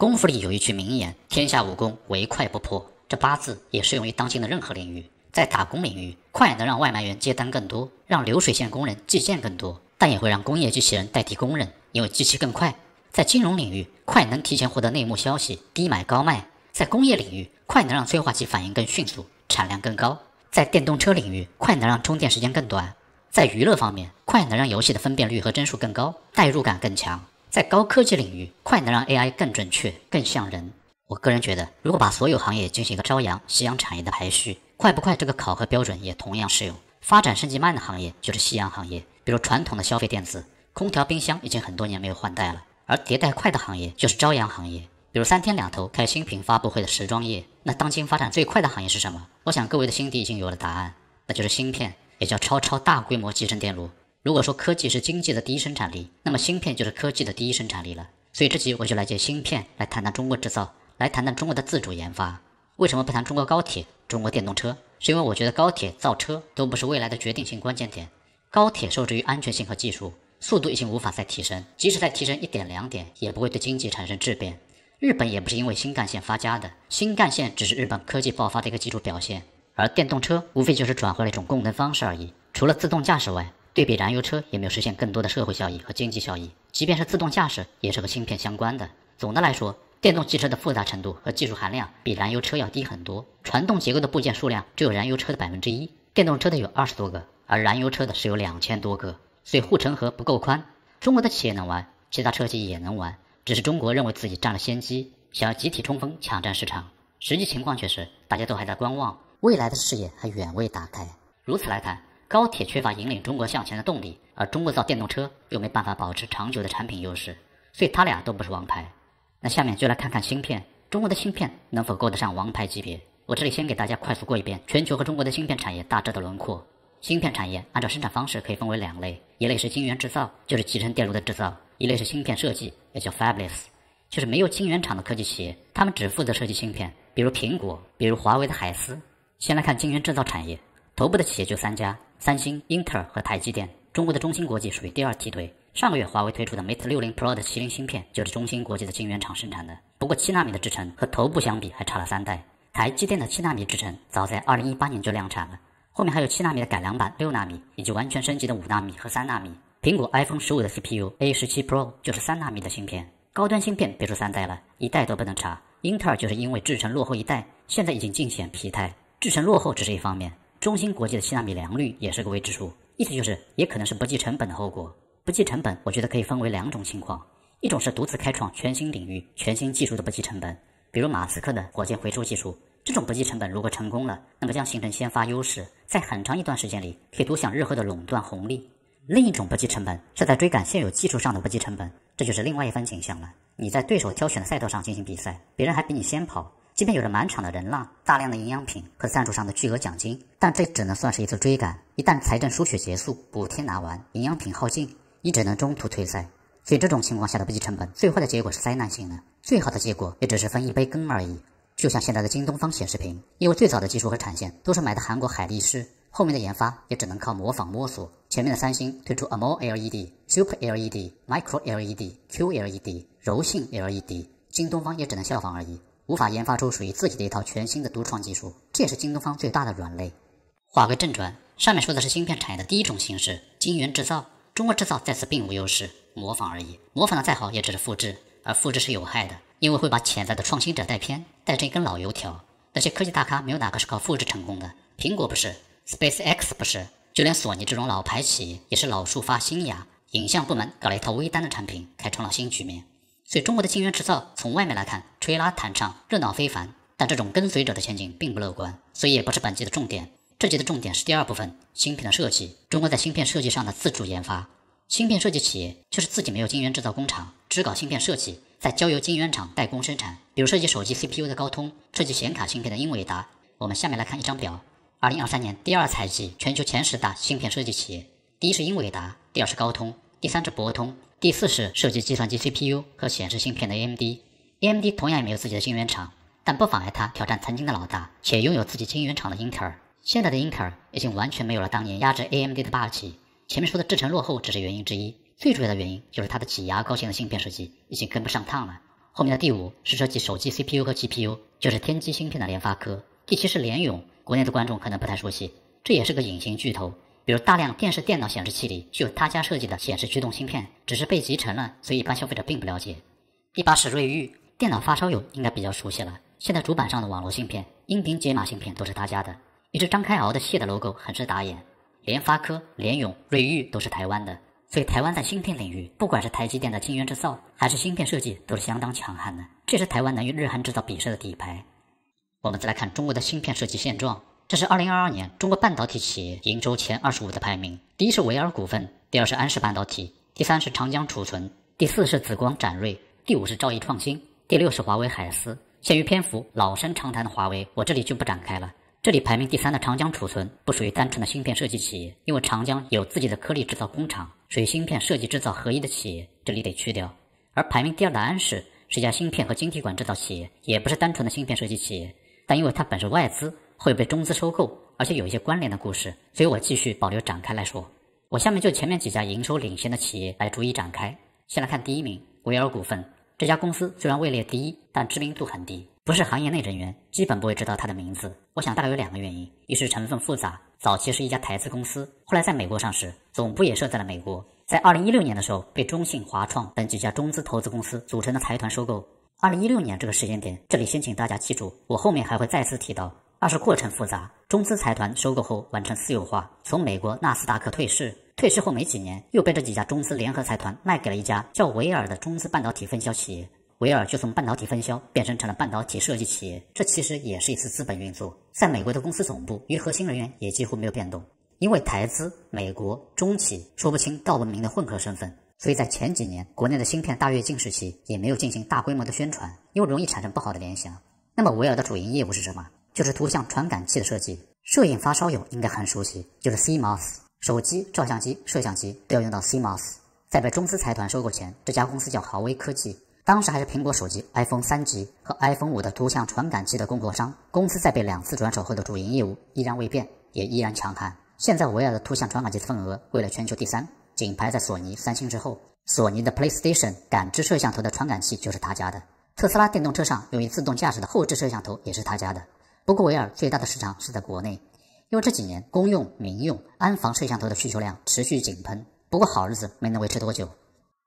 功夫里有一句名言：“天下武功，唯快不破。”这八字也适用于当今的任何领域。在打工领域，快能让外卖员接单更多，让流水线工人计件更多，但也会让工业机器人代替工人，因为机器更快。在金融领域，快能提前获得内幕消息，低买高卖。在工业领域，快能让催化剂反应更迅速，产量更高。在电动车领域，快能让充电时间更短。在娱乐方面，快能让游戏的分辨率和帧数更高，代入感更强。在高科技领域，快能让 AI 更准确、更像人。我个人觉得，如果把所有行业进行一个朝阳、夕阳产业的排序，快不快这个考核标准也同样适用。发展升级慢的行业就是夕阳行业，比如传统的消费电子、空调、冰箱已经很多年没有换代了；而迭代快的行业就是朝阳行业，比如三天两头开新品发布会的时装业。那当今发展最快的行业是什么？我想各位的心底已经有了答案，那就是芯片，也叫超超大规模集成电路。如果说科技是经济的第一生产力，那么芯片就是科技的第一生产力了。所以这集我就来借芯片来谈谈中国制造，来谈谈中国的自主研发。为什么不谈中国高铁、中国电动车？是因为我觉得高铁造车都不是未来的决定性关键点。高铁受制于安全性和技术，速度已经无法再提升，即使再提升一点两点，也不会对经济产生质变。日本也不是因为新干线发家的，新干线只是日本科技爆发的一个基础表现。而电动车无非就是转换了一种供能方式而已，除了自动驾驶外。对比燃油车，也没有实现更多的社会效益和经济效益。即便是自动驾驶，也是和芯片相关的。总的来说，电动汽车的复杂程度和技术含量比燃油车要低很多。传动结构的部件数量只有燃油车的百分之一，电动车的有二十多个，而燃油车的是有两千多个，所以护城河不够宽。中国的企业能玩，其他车企也能玩，只是中国认为自己占了先机，想要集体冲锋抢占市场。实际情况却是，大家都还在观望，未来的视野还远未打开。如此来看。高铁缺乏引领中国向前的动力，而中国造电动车又没办法保持长久的产品优势，所以他俩都不是王牌。那下面就来看看芯片，中国的芯片能否够得上王牌级别？我这里先给大家快速过一遍全球和中国的芯片产业大致的轮廓。芯片产业按照生产方式可以分为两类，一类是晶圆制造，就是集成电路的制造；一类是芯片设计，也叫 Fabless，就是没有晶圆厂的科技企业，他们只负责设计芯片，比如苹果，比如华为的海思。先来看晶圆制造产业，头部的企业就三家。三星、英特尔和台积电，中国的中芯国际属于第二梯队。上个月华为推出的 Mate 60 Pro 的麒麟芯片就是中芯国际的晶圆厂生产的。不过七纳米的制程和头部相比还差了三代。台积电的七纳米制程早在2018年就量产了，后面还有七纳米的改良版、六纳米以及完全升级的五纳米和三纳米。苹果 iPhone 15的 CPU A17 Pro 就是三纳米的芯片。高端芯片别说三代了，一代都不能差。英特尔就是因为制程落后一代，现在已经尽显疲态。制程落后只是一方面。中芯国际的七纳米良率也是个未知数，意思就是也可能是不计成本的后果。不计成本，我觉得可以分为两种情况：一种是独自开创全新领域、全新技术的不计成本，比如马斯克的火箭回收技术，这种不计成本如果成功了，那么将形成先发优势，在很长一段时间里可以独享日后的垄断红利；另一种不计成本是在追赶现有技术上的不计成本，这就是另外一番景象了。你在对手挑选的赛道上进行比赛，别人还比你先跑。即便有着满场的人浪、大量的营养品和赞助商的巨额奖金，但这只能算是一次追赶。一旦财政输血结束、补贴拿完、营养品耗尽，你只能中途退赛。所以，这种情况下的不计成本，最坏的结果是灾难性的，最好的结果也只是分一杯羹而已。就像现在的京东方显示屏，因为最早的技术和产线都是买的韩国海力士，后面的研发也只能靠模仿摸索。前面的三星推出 AMOLED、Super LED、Micro LED、QLED、柔性 LED，京东方也只能效仿而已。无法研发出属于自己的一套全新的独创技术，这也是京东方最大的软肋。话归正传，上面说的是芯片产业的第一种形式——晶圆制造。中国制造在此并无优势，模仿而已。模仿的再好，也只是复制，而复制是有害的，因为会把潜在的创新者带偏，带成一根老油条。那些科技大咖，没有哪个是靠复制成功的。苹果不是，SpaceX 不是，就连索尼这种老牌企，业也是老树发新芽。影像部门搞了一套微单的产品，开创了新局面。所以中国的晶圆制造从外面来看，吹拉弹唱热闹非凡，但这种跟随者的前景并不乐观，所以也不是本集的重点。这集的重点是第二部分：芯片的设计。中国在芯片设计上的自主研发，芯片设计企业就是自己没有晶圆制造工厂，只搞芯片设计，再交由晶圆厂代工生产。比如设计手机 CPU 的高通，设计显卡芯片的英伟达。我们下面来看一张表：2023年第二财季全球前十大芯片设计企业，第一是英伟达，第二是高通，第三是博通。第四是设计计算机 CPU 和显示芯片的 AMD，AMD 同样也没有自己的晶圆厂，但不妨碍它挑战曾经的老大且拥有自己晶圆厂的英特尔。现在的英特尔已经完全没有了当年压制 AMD 的霸气。前面说的制程落后只是原因之一，最主要的原因就是它的挤压高性能片设计已经跟不上趟了。后面的第五是设计手机 CPU 和 GPU，就是天玑芯片的联发科。第七是联咏，国内的观众可能不太熟悉，这也是个隐形巨头。比如大量电视、电脑显示器里具有他家设计的显示驱动芯片，只是被集成了，所以一般消费者并不了解。第八是瑞昱，电脑发烧友应该比较熟悉了。现在主板上的网络芯片、音频解码芯片都是他家的，一只张开鳌的蟹的 logo 很是打眼。联发科、联咏、瑞昱都是台湾的，所以台湾在芯片领域，不管是台积电的晶圆制造，还是芯片设计，都是相当强悍的，这是台湾能与日韩制造比试的底牌。我们再来看中国的芯片设计现状。这是二零二二年中国半导体企业营收前二十五的排名，第一是维尔股份，第二是安氏半导体，第三是长江储存第四是紫光展锐，第五是兆易创新，第六是华为海思。限于篇幅，老生常谈的华为我这里就不展开了。这里排名第三的长江储存不属于单纯的芯片设计企业，因为长江有自己的颗粒制造工厂，属于芯片设计制造合一的企业，这里得去掉。而排名第二的安氏是一家芯片和晶体管制造企业，也不是单纯的芯片设计企业，但因为它本是外资。会被中资收购，而且有一些关联的故事，所以我继续保留展开来说。我下面就前面几家营收领先的企业来逐一展开。先来看第一名维尔股份这家公司，虽然位列第一，但知名度很低，不是行业内人员基本不会知道它的名字。我想大概有两个原因：一是成分复杂，早期是一家台资公司，后来在美国上市，总部也设在了美国。在二零一六年的时候被中信华创等几家中资投资公司组成的财团收购。二零一六年这个时间点，这里先请大家记住，我后面还会再次提到。二是过程复杂，中资财团收购后完成私有化，从美国纳斯达克退市。退市后没几年，又被这几家中资联合财团卖给了一家叫维尔的中资半导体分销企业。维尔就从半导体分销变身成了半导体设计企业，这其实也是一次资本运作。在美国的公司总部与核心人员也几乎没有变动，因为台资、美国中企说不清道不明的混合身份，所以在前几年国内的芯片大跃进时期也没有进行大规模的宣传，因为容易产生不好的联想。那么维尔的主营业务是什么？就是图像传感器的设计，摄影发烧友应该很熟悉，就是 CMOS。手机、照相机、摄像机都要用到 CMOS。在被中资财团收购前，这家公司叫豪威科技，当时还是苹果手机 iPhone 三 G 和 iPhone 五的图像传感器的供货商。公司在被两次转手后的主营业务依然未变，也依然强悍。现在，维尔的图像传感器份额位列全球第三，仅排在索尼、三星之后。索尼的 PlayStation 感知摄像头的传感器就是他家的，特斯拉电动车上用于自动驾驶的后置摄像头也是他家的。不过，维尔最大的市场是在国内，因为这几年公用、民用安防摄像头的需求量持续井喷。不过，好日子没能维持多久。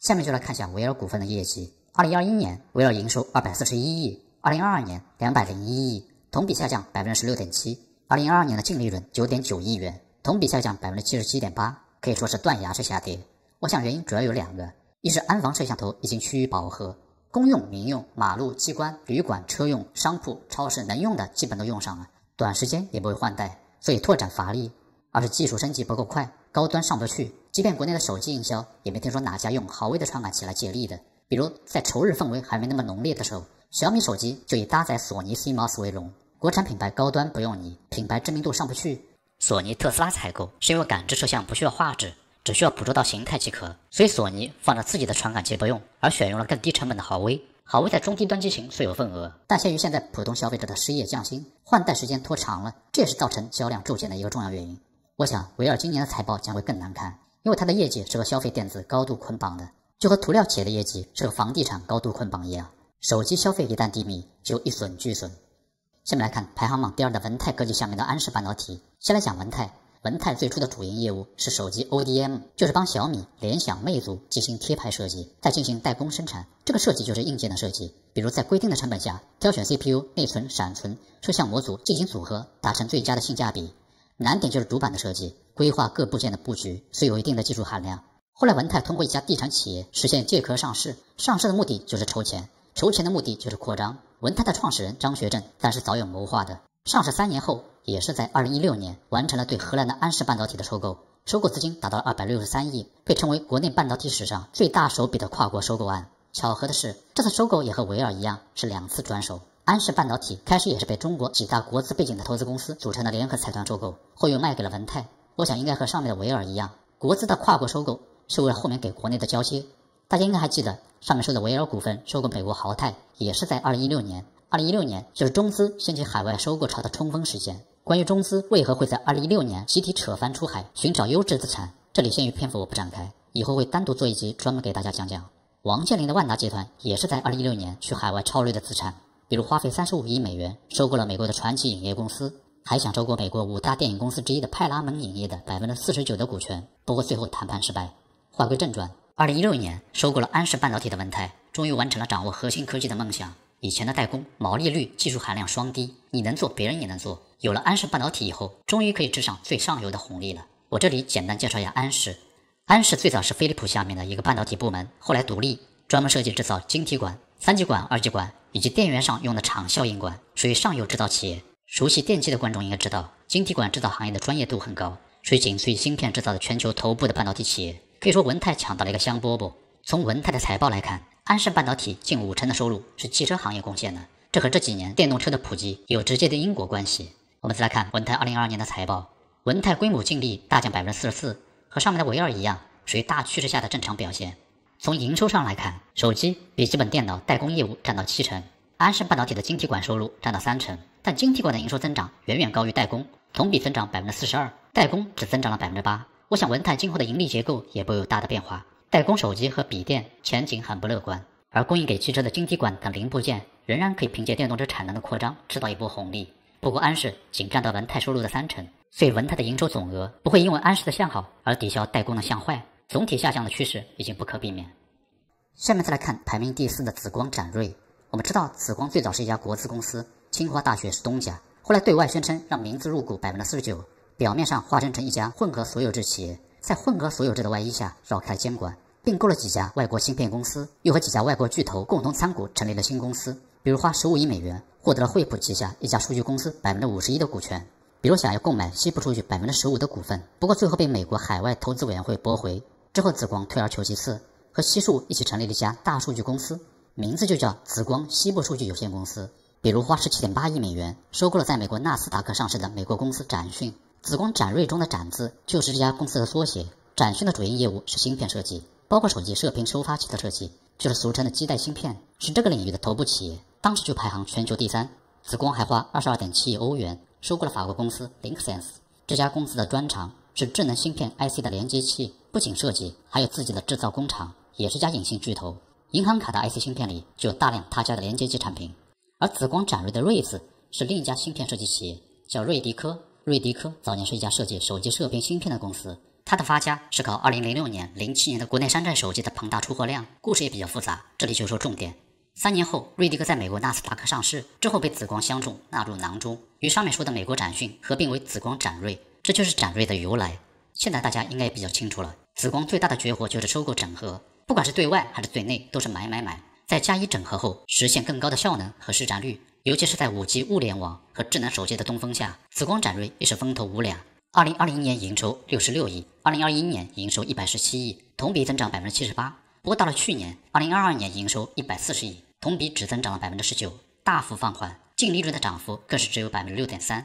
下面就来看一下维尔股份的业绩。二零二一年，维尔营收二百四十一亿，二零二二年两百零一亿，同比下降百分之十六点七。二零二二年的净利润九点九亿元，同比下降百分之七十七点八，可以说是断崖式下跌。我想原因主要有两个，一是安防摄像头已经趋于饱和。公用、民用、马路、机关、旅馆、车用、商铺、超市能用的基本都用上了，短时间也不会换代，所以拓展乏力。二是技术升级不够快，高端上不去。即便国内的手机营销，也没听说哪家用豪威的传感器来借力的。比如在仇日氛围还没那么浓烈的时候，小米手机就以搭载索尼 CMOS 为荣。国产品牌高端不用你，品牌知名度上不去。索尼、特斯拉采购是因为感知摄像不需要画质。只需要捕捉到形态即可，所以索尼放着自己的传感器不用，而选用了更低成本的豪威。豪威在中低端机型虽有份额，但限于现在普通消费者的失业降薪，换代时间拖长了，这也是造成销量骤减的一个重要原因。我想，维尔今年的财报将会更难看，因为它的业绩是和消费电子高度捆绑的，就和涂料企业的业绩是和房地产高度捆绑一样。手机消费一旦低迷，就一损俱损。下面来看排行榜第二的文泰科技下面的安世半导体。先来讲文泰。文泰最初的主营业务是手机 ODM，就是帮小米、联想、魅族进行贴牌设计，再进行代工生产。这个设计就是硬件的设计，比如在规定的成本下，挑选 CPU、内存、闪存、摄像模组进行组合，达成最佳的性价比。难点就是主板的设计，规划各部件的布局，是有一定的技术含量。后来文泰通过一家地产企业实现借壳上市，上市的目的就是筹钱，筹钱的目的就是扩张。文泰的创始人张学正但是早有谋划的。上市三年后，也是在2016年完成了对荷兰的安氏半导体的收购，收购资金达到了263亿，被称为国内半导体史上最大手笔的跨国收购案。巧合的是，这次收购也和维尔一样是两次转手。安氏半导体开始也是被中国几大国资背景的投资公司组成的联合财团收购，后又卖给了文泰。我想应该和上面的维尔一样，国资的跨国收购是为了后面给国内的交接。大家应该还记得，上面说的维尔股份收购美国豪泰也是在2016年。二零一六年，就是中资掀起海外收购潮的冲锋时间。关于中资为何会在二零一六年集体扯帆出海寻找优质资产，这里限于篇幅我不展开，以后会单独做一集专门给大家讲讲。王健林的万达集团也是在二零一六年去海外超率的资产，比如花费三十五亿美元收购了美国的传奇影业公司，还享受过美国五大电影公司之一的派拉蒙影业的百分之四十九的股权，不过最后谈判失败。话归正传，二零一六年收购了安氏半导体的文泰，终于完成了掌握核心科技的梦想。以前的代工毛利率、技术含量双低，你能做别人也能做。有了安氏半导体以后，终于可以吃上最上游的红利了。我这里简单介绍一下安氏。安氏最早是飞利浦下面的一个半导体部门，后来独立，专门设计制造晶体管、三极管、二极管以及电源上用的场效应管，属于上游制造企业。熟悉电机的观众应该知道，晶体管制造行业的专业度很高，属于仅次于芯片制造的全球头部的半导体企业。可以说，文泰抢到了一个香饽饽。从文泰的财报来看。安盛半导体近五成的收入是汽车行业贡献的，这和这几年电动车的普及有直接的因果关系。我们再来看文泰二零二二年的财报，文泰规模净利大降百分之四十四，和上面的唯二一样，属于大趋势下的正常表现。从营收上来看，手机、笔记本电脑代工业务占到七成，安盛半导体的晶体管收入占到三成，但晶体管的营收增长远远高于代工，同比增长百分之四十二，代工只增长了百分之八。我想文泰今后的盈利结构也不会有大的变化。代工手机和笔电前景很不乐观，而供应给汽车的晶体管等零部件仍然可以凭借电动车产能的扩张吃到一波红利。不过安氏仅占到文泰收入的三成，所以文泰的营收总额不会因为安氏的向好而抵消代工的向坏，总体下降的趋势已经不可避免。下面再来看排名第四的紫光展锐。我们知道紫光最早是一家国资公司，清华大学是东家，后来对外宣称让民资入股百分之四十九，表面上化身成一家混合所有制企业。在混合所有制的外衣下，绕开监管，并购了几家外国芯片公司，又和几家外国巨头共同参股成立了新公司。比如花十五亿美元获得了惠普旗下一家数据公司百分之五十一的股权；比如想要购买西部数据百分之十五的股份，不过最后被美国海外投资委员会驳回。之后，紫光退而求其次，和西数一起成立了一家大数据公司，名字就叫紫光西部数据有限公司。比如花十七点八亿美元收购了在美国纳斯达克上市的美国公司展讯。紫光展锐中的“展”字就是这家公司的缩写。展讯的主营业务是芯片设计，包括手机射频收发器的设计，就是俗称的基带芯片，是这个领域的头部企业，当时就排行全球第三。紫光还花二十二点七亿欧元收购了法国公司 LinkSense。这家公司的专长是智能芯片 IC 的连接器，不仅设计，还有自己的制造工厂，也是家隐形巨头。银行卡的 IC 芯片里就有大量他家的连接器产品。而紫光展锐的“锐”字是另一家芯片设计企业，叫瑞迪科。瑞迪科早年是一家设计手机射频芯片的公司，它的发家是靠2006年、07年的国内山寨手机的庞大出货量。故事也比较复杂，这里就说重点。三年后，瑞迪科在美国纳斯达克上市，之后被紫光相中，纳入囊中，与上面说的美国展讯合并为紫光展锐，这就是展锐的由来。现在大家应该也比较清楚了，紫光最大的绝活就是收购整合，不管是对外还是对内，都是买买买，在加以整合后，实现更高的效能和市占率。尤其是在 5G 物联网和智能手机的东风下，紫光展锐也是风头无两。2020年营收66亿，2021年营收117亿，同比增长78%。不过到了去年，2022年营收140亿，同比只增长了19%，大幅放缓。净利润的涨幅更是只有6.3%。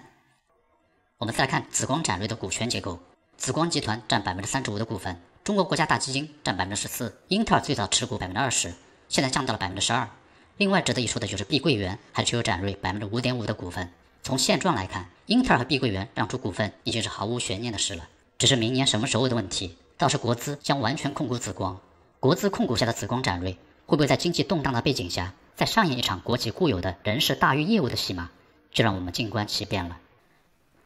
我们再来看紫光展锐的股权结构，紫光集团占35%的股份，中国国家大基金占14%，英特尔最早持股20%，现在降到了12%。另外值得一说的就是碧桂园还持有展锐百分之五点五的股份。从现状来看，英特尔和碧桂园让出股份已经是毫无悬念的事了，只是明年什么时候的问题。倒是国资将完全控股紫光，国资控股下的紫光展锐会不会在经济动荡的背景下再上演一场国企固有的人事大于业务的戏码，就让我们静观其变了。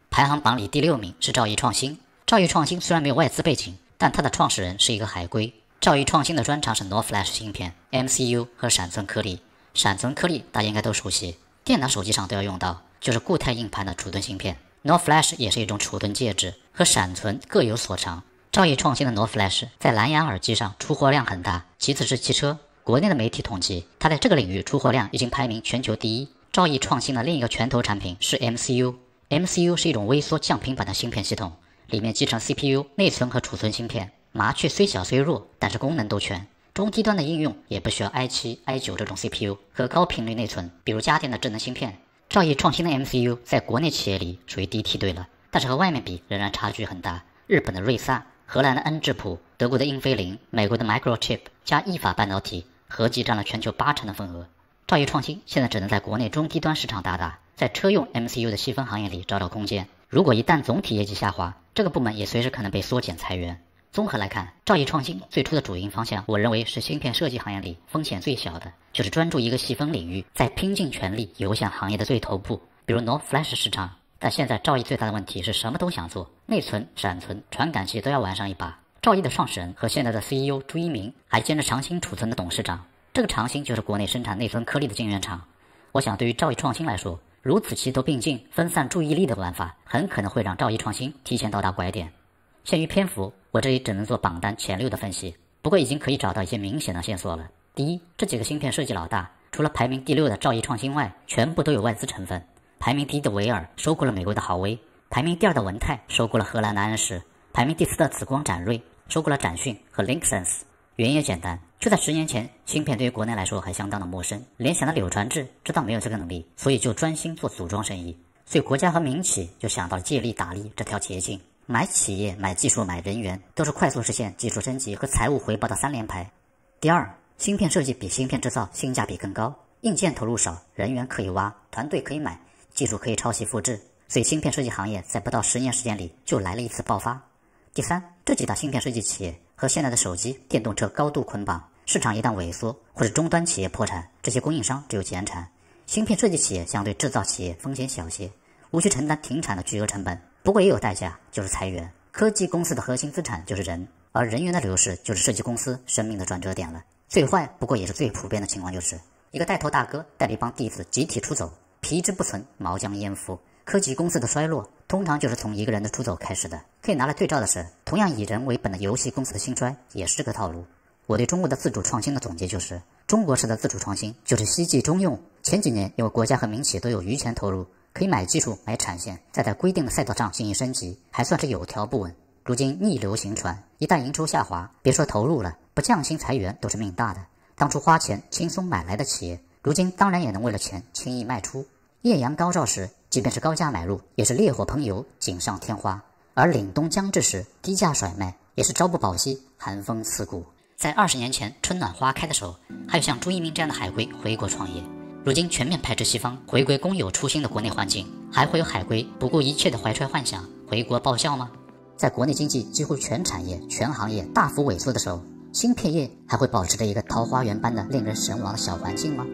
排行榜里第六名是兆易创新。兆易创新虽然没有外资背景，但它的创始人是一个海归。兆易创新的专长是 NOR Flash 芯片、MCU 和闪存颗粒。闪存颗粒大家应该都熟悉，电脑、手机上都要用到，就是固态硬盘的储存芯片。Nor Flash 也是一种储存介质，和闪存各有所长。兆易创新的 Nor Flash 在蓝牙耳机上出货量很大，其次是汽车。国内的媒体统计，它在这个领域出货量已经排名全球第一。兆易创新的另一个拳头产品是 MCU，MCU 是一种微缩降频版的芯片系统，里面集成 CPU、内存和储存芯片。麻雀虽小虽弱，但是功能都全。中低端的应用也不需要 i7、i9 这种 CPU 和高频率内存，比如家电的智能芯片。兆易创新的 MCU 在国内企业里属于低梯队了，但是和外面比仍然差距很大。日本的瑞萨、荷兰的恩智浦、德国的英飞凌、美国的 Microchip 加意法半导体，合计占了全球八成的份额。兆易创新现在只能在国内中低端市场打打，在车用 MCU 的细分行业里找找空间。如果一旦总体业绩下滑，这个部门也随时可能被缩减裁员。综合来看，兆易创新最初的主营方向，我认为是芯片设计行业里风险最小的，就是专注一个细分领域，在拼尽全力游向行业的最头部，比如 NOR Flash 市场。但现在兆易最大的问题是什么都想做，内存、闪存、传感器都要玩上一把。兆易的创始人和现在的 CEO 朱一鸣还兼着长兴储存的董事长，这个长兴就是国内生产内存颗粒的晶圆厂。我想，对于兆易创新来说，如此齐头并进、分散注意力的玩法，很可能会让兆易创新提前到达拐点。限于篇幅。我这里只能做榜单前六的分析，不过已经可以找到一些明显的线索了。第一，这几个芯片设计老大，除了排名第六的兆易创新外，全部都有外资成分。排名第一的维尔收购了美国的豪威，排名第二的文泰收购了荷兰南安士，排名第四的紫光展锐收购了展讯和 LinkSense。原因简单，就在十年前，芯片对于国内来说还相当的陌生。联想的柳传志知道没有这个能力，所以就专心做组装生意，所以国家和民企就想到借力打力这条捷径。买企业、买技术、买人员，都是快速实现技术升级和财务回报的三连拍。第二，芯片设计比芯片制造性价比更高，硬件投入少，人员可以挖，团队可以买，技术可以抄袭复制，所以芯片设计行业在不到十年时间里就来了一次爆发。第三，这几大芯片设计企业和现在的手机、电动车高度捆绑，市场一旦萎缩或者终端企业破产，这些供应商只有减产。芯片设计企业相对制造企业风险小些，无需承担停产的巨额成本。不过也有代价，就是裁员。科技公司的核心资产就是人，而人员的流失就是涉及公司生命的转折点了。最坏不过也是最普遍的情况，就是一个带头大哥带着一帮弟子集体出走，皮之不存，毛将焉附？科技公司的衰落通常就是从一个人的出走开始的。可以拿来对照的是，同样以人为本的游戏公司的兴衰也是个套路。我对中国的自主创新的总结就是，中国式的自主创新就是希冀中用。前几年因为国家和民企都有余钱投入。可以买技术、买产线，再在规定的赛道上进行升级，还算是有条不紊。如今逆流行船，一旦营收下滑，别说投入了，不降薪裁员都是命大的。当初花钱轻松买来的企业，如今当然也能为了钱轻易卖出。艳阳高照时，即便是高价买入，也是烈火烹油、锦上添花；而凛冬将至时，低价甩卖也是朝不保夕、寒风刺骨。在二十年前春暖花开的时候，还有像朱一鸣这样的海归回国创业。如今全面排斥西方，回归公有初心的国内环境，还会有海归不顾一切的怀揣幻想回国报效吗？在国内经济几乎全产业、全行业大幅萎缩的时候，芯片业还会保持着一个桃花源般的令人神往的小环境吗？